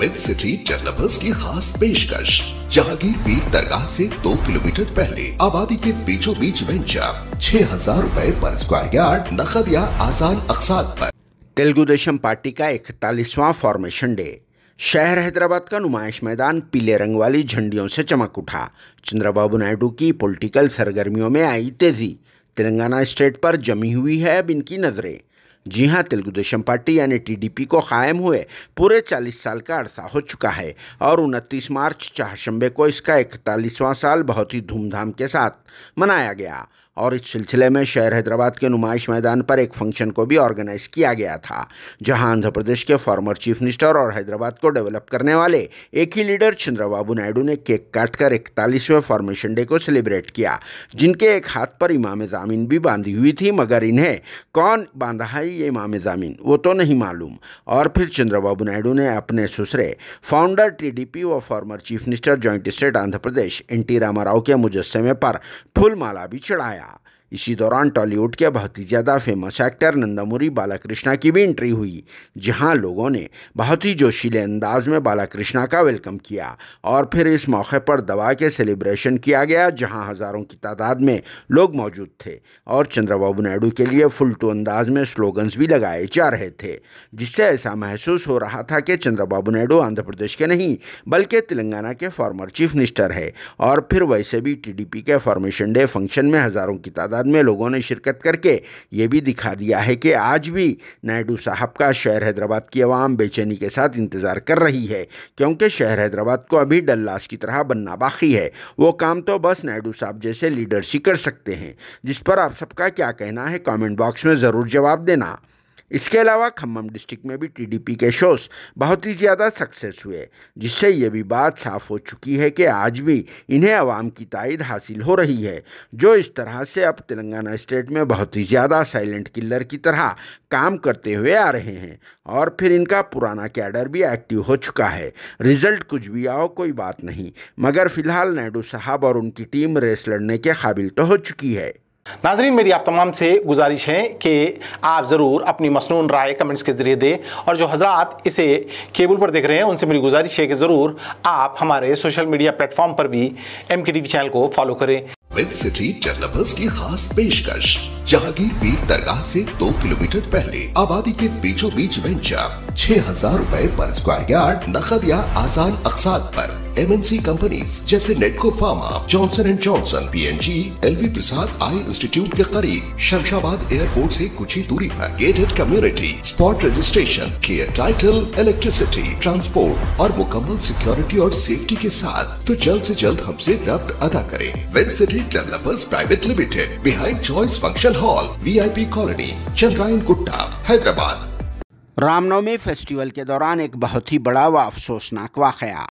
with city developers की खास पेशकश जहांगीर पीर दरगाह से दो किलोमीटर पहले आबादी के बीचों बीच वेंचर छह हजार रूपए पर स्क्वायर यार्ड नकद या आसान अकसाद पर तेलुगु देशम पार्टी का इकतालीसवां फॉर्मेशन डे शहर हैदराबाद का नुमाइश मैदान पीले रंग वाली झंडियों से चमक उठा चंद्रबाबू नायडू की पॉलिटिकल सरगर्मियों में आई तेजी तेलंगाना स्टेट पर जमी हुई है अब इनकी नजरें जी हां तेलुगु देशम पार्टी यानी टीडीपी को कायम हुए पूरे 40 साल का अरसा हो चुका है और 29 मार्च चाहशंबे को इसका इकतालीसवां साल बहुत ही धूमधाम के साथ मनाया गया और इस सिलसिले में शहर हैदराबाद के नुमाइश मैदान पर एक फंक्शन को भी ऑर्गेनाइज किया गया था जहां आंध्र प्रदेश के फॉर्मर चीफ मिनिस्टर और हैदराबाद को डेवलप करने वाले एक ही लीडर चंद्रबाबू नायडू ने केक काटकर इकतालीसवें फॉर्मेशन डे को सेलिब्रेट किया जिनके एक हाथ पर इमाम जामीन भी बांधी हुई थी मगर इन्हें कौन बांधा है ये इमाम ज़ामीन वो तो नहीं मालूम और फिर चंद्रबाबू नायडू ने अपने सुसरे फाउंडर टीडीपी व former chief minister joint state Andhra Pradesh N T Rama Rao के मुजस्मे पर फूल माला भी चढ़ाया इसी दौरान टॉलीवुड के बहुत ही ज़्यादा फेमस एक्टर नंदामुरी बालाकृष्णा की भी एंट्री हुई जहां लोगों ने बहुत ही जोशीले अंदाज में बालाकृष्णा का वेलकम किया और फिर इस मौके पर दवा के सेलिब्रेशन किया गया जहां हज़ारों की तादाद में लोग मौजूद थे और चंद्रबाबू नायडू के लिए फुल टू अंदाज में स्लोगन्स भी लगाए जा रहे थे जिससे ऐसा महसूस हो रहा था कि चंद्रबाबू नायडू आंध्र प्रदेश के नहीं बल्कि तेलंगाना के फॉर्मर चीफ मिनिस्टर है और फिर वैसे भी टी के फॉर्मेशन डे फंक्शन में हज़ारों की तादाद तादाद में लोगों ने शिरकत करके ये भी दिखा दिया है कि आज भी नायडू साहब का शहर हैदराबाद की आवाम बेचैनी के साथ इंतज़ार कर रही है क्योंकि शहर हैदराबाद को अभी डल्लास की तरह बनना बाकी है वो काम तो बस नायडू साहब जैसे लीडर्स ही कर सकते हैं जिस पर आप सबका क्या कहना है कॉमेंट बॉक्स में ज़रूर जवाब देना इसके अलावा खम्मम डिस्ट्रिक्ट में भी टीडीपी के शोज़ बहुत ही ज़्यादा सक्सेस हुए जिससे ये भी बात साफ हो चुकी है कि आज भी इन्हें आवाम की तायद हासिल हो रही है जो इस तरह से अब तेलंगाना स्टेट में बहुत ही ज़्यादा साइलेंट किलर की तरह काम करते हुए आ रहे हैं और फिर इनका पुराना कैडर भी एक्टिव हो चुका है रिजल्ट कुछ भी आओ कोई बात नहीं मगर फ़िलहाल नायडू साहब और उनकी टीम रेस लड़ने के काबिल तो हो चुकी है नाजरीन मेरी आप तमाम से गुजारिश है कि आप ज़रूर अपनी मसनून राय कमेंट्स के ज़रिए दें और जो हजरात इसे केबल पर देख रहे हैं उनसे मेरी गुजारिश है कि ज़रूर आप हमारे सोशल मीडिया प्लेटफॉर्म पर भी एम के वी चैनल को फॉलो करें विद सिटी डेवलपर्स की खास पेशकश जहांगीर पीर दरगाह से दो किलोमीटर पहले आबादी के बीचों बीच वेंचर छह हजार रूपए पर स्क्वायर यार्ड नकद या आसान अकसाद पर एमएनसी कंपनीज जैसे Natco pharma Johnson and Johnson PNG LV Prasad eye institute के करीब शमशाबाद एयरपोर्ट से कुछ ही दूरी पर gated community spot registration care title electricity transport और मुकम्मल सिक्योरिटी और सेफ्टी के साथ तो जल्द ऐसी जल्द हमसे रब्त अदा करें Win City Developers Private Limited behind choice function hall P colony Chandrayan Gutta Hyderabad Ramnavami festival के दौरान एक बहुत ही बड़ा व अफसोसनाक वाकया